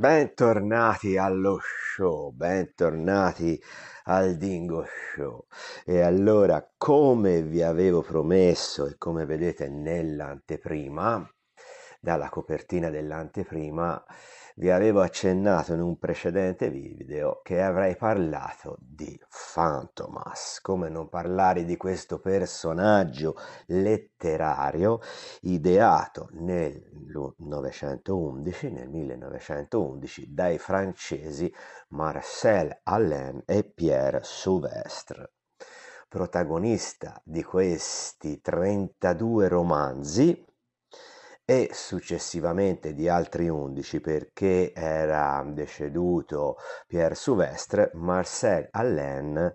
Bentornati allo show, bentornati al Dingo Show. E allora, come vi avevo promesso e come vedete nell'anteprima, dalla copertina dell'anteprima, vi avevo accennato in un precedente video che avrei parlato di Fantomas, come non parlare di questo personaggio letterario ideato nel 1911, nel 1911 dai francesi Marcel Alain e Pierre Souvestre protagonista di questi 32 romanzi, e successivamente di altri 11 perché era deceduto Pierre Souvestre, Marcel Allain,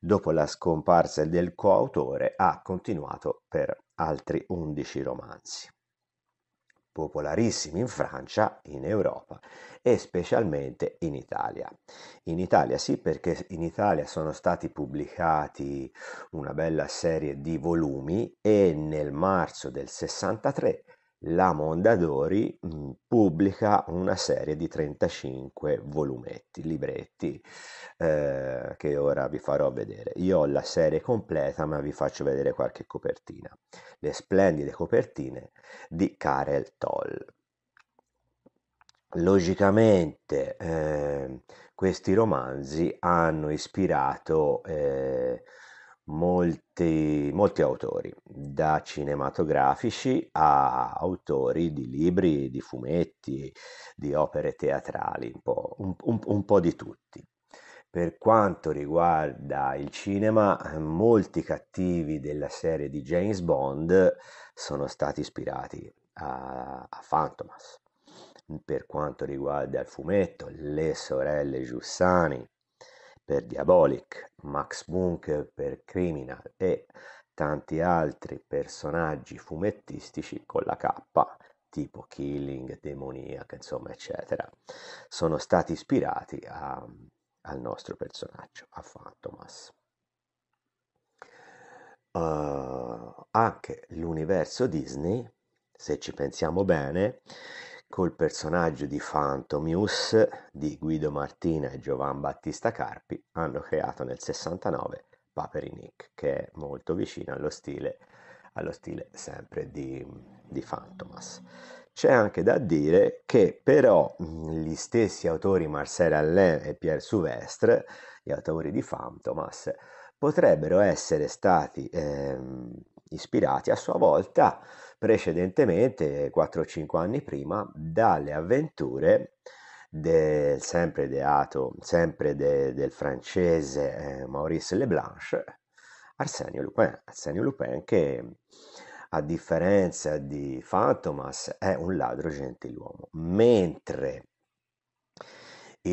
dopo la scomparsa del coautore, ha continuato per altri 11 romanzi popolarissimi in Francia, in Europa e specialmente in Italia. In Italia sì perché in Italia sono stati pubblicati una bella serie di volumi e nel marzo del 63 la Mondadori mm, pubblica una serie di 35 volumetti, libretti, eh, che ora vi farò vedere. Io ho la serie completa, ma vi faccio vedere qualche copertina. Le splendide copertine di Karel Toll. Logicamente eh, questi romanzi hanno ispirato eh, molti, molti autori, da cinematografici a autori di libri, di fumetti, di opere teatrali, un po', un, un, un po di tutti. Per quanto riguarda il cinema, molti cattivi della serie di James Bond sono stati ispirati a, a Fantomas. Per quanto riguarda il fumetto, le sorelle Giussani per Diabolic, Max Munch per Criminal e tanti altri personaggi fumettistici con la K, tipo Killing, Demoniac, insomma, eccetera, sono stati ispirati a, al nostro personaggio, a Phantomas. Uh, anche l'universo Disney, se ci pensiamo bene, col personaggio di Phantomius di Guido Martina e Giovan Battista Carpi hanno creato nel 69 Paperinic, che è molto vicino allo stile, allo stile sempre di, di Phantomas. C'è anche da dire che però mm, gli stessi autori Marcel Allain e Pierre Souvestre, gli autori di Phantomas, potrebbero essere stati eh, ispirati a sua volta precedentemente, 4-5 anni prima, dalle avventure del, sempre ideato, sempre de, del francese eh, Maurice Leblanche, Arsenio Lupin. Arsenio Lupin che a differenza di Fantomas è un ladro gentiluomo, mentre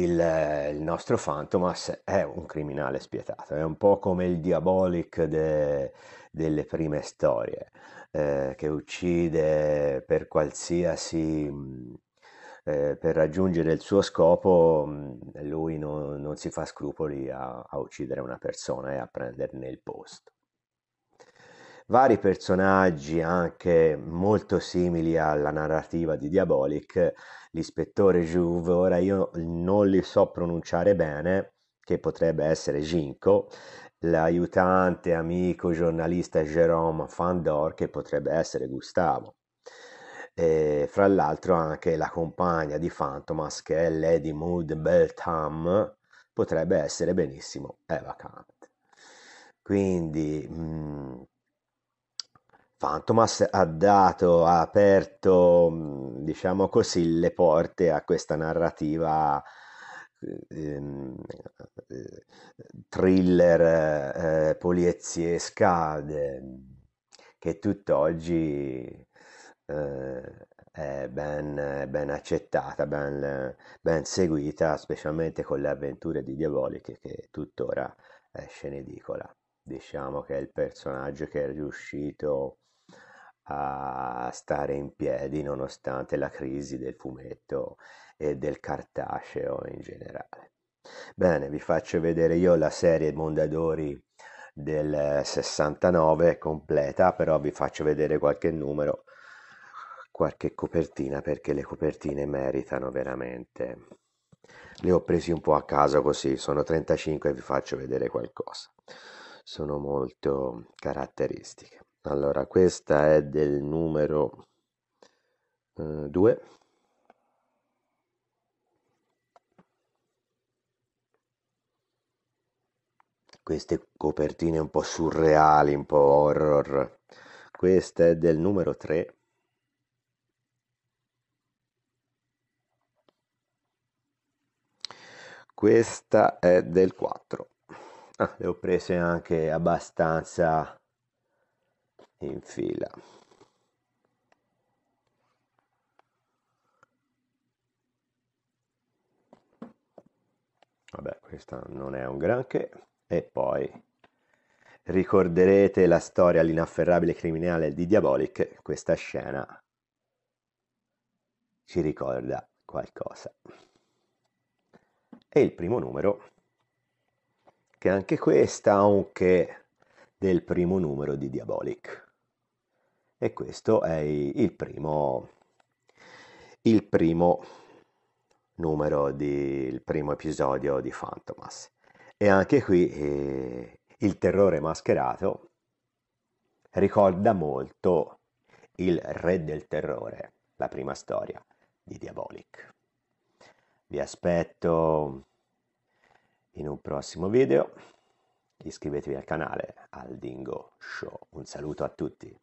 il, il, nostro Phantomas è un criminale spietato, è un po' come il Diabolic de, delle prime storie, eh, che uccide per qualsiasi... Mm, eh, per raggiungere il suo scopo mm, lui no, non si fa scrupoli a, a uccidere una persona e a prenderne il posto vari personaggi anche molto simili alla narrativa di Diabolic, l'ispettore Juve, ora io non li so pronunciare bene, che potrebbe essere Ginko, l'aiutante, amico, giornalista Jérôme Fandor, che potrebbe essere Gustavo. E fra l'altro anche la compagna di Fantomas che è Lady Mood Beltham potrebbe essere benissimo Eva Kant. Quindi mh, mm, Fantomas ha dato, ha aperto, mm, diciamo così, le porte a questa narrativa ehm, thriller eh, poliziesca de, ehm, che tutt'oggi eh, è ben, ben, accettata, ben, ben seguita, specialmente con le avventure di Diaboliche che tuttora esce in edicola diciamo che è il personaggio che è riuscito a stare in piedi nonostante la crisi del fumetto e del cartaceo in generale. Bene, vi faccio vedere io la serie Mondadori del 69 completa, però vi faccio vedere qualche numero, qualche copertina perché le copertine meritano veramente. Le ho presi un po' a caso così, sono 35 e vi faccio vedere qualcosa sono molto caratteristiche. Allora, questa è del numero 2. Eh, Queste copertine un po' surreali, un po' horror. Questa è del numero 3. Questa è del 4 ah, le ho prese anche abbastanza in fila. Vabbè, questa non è un granché. E poi ricorderete la storia L'inafferrabile criminale di Diabolik. questa scena ci ricorda qualcosa. E il primo numero che anche questa anche del primo numero di Diabolic. E questo è il primo, il primo numero del primo episodio di Phantomas. E anche qui eh, il terrore mascherato ricorda molto il re del terrore, la prima storia di Diabolic. Vi aspetto in un prossimo video. Iscrivetevi al canale Aldingo Show. Un saluto a tutti.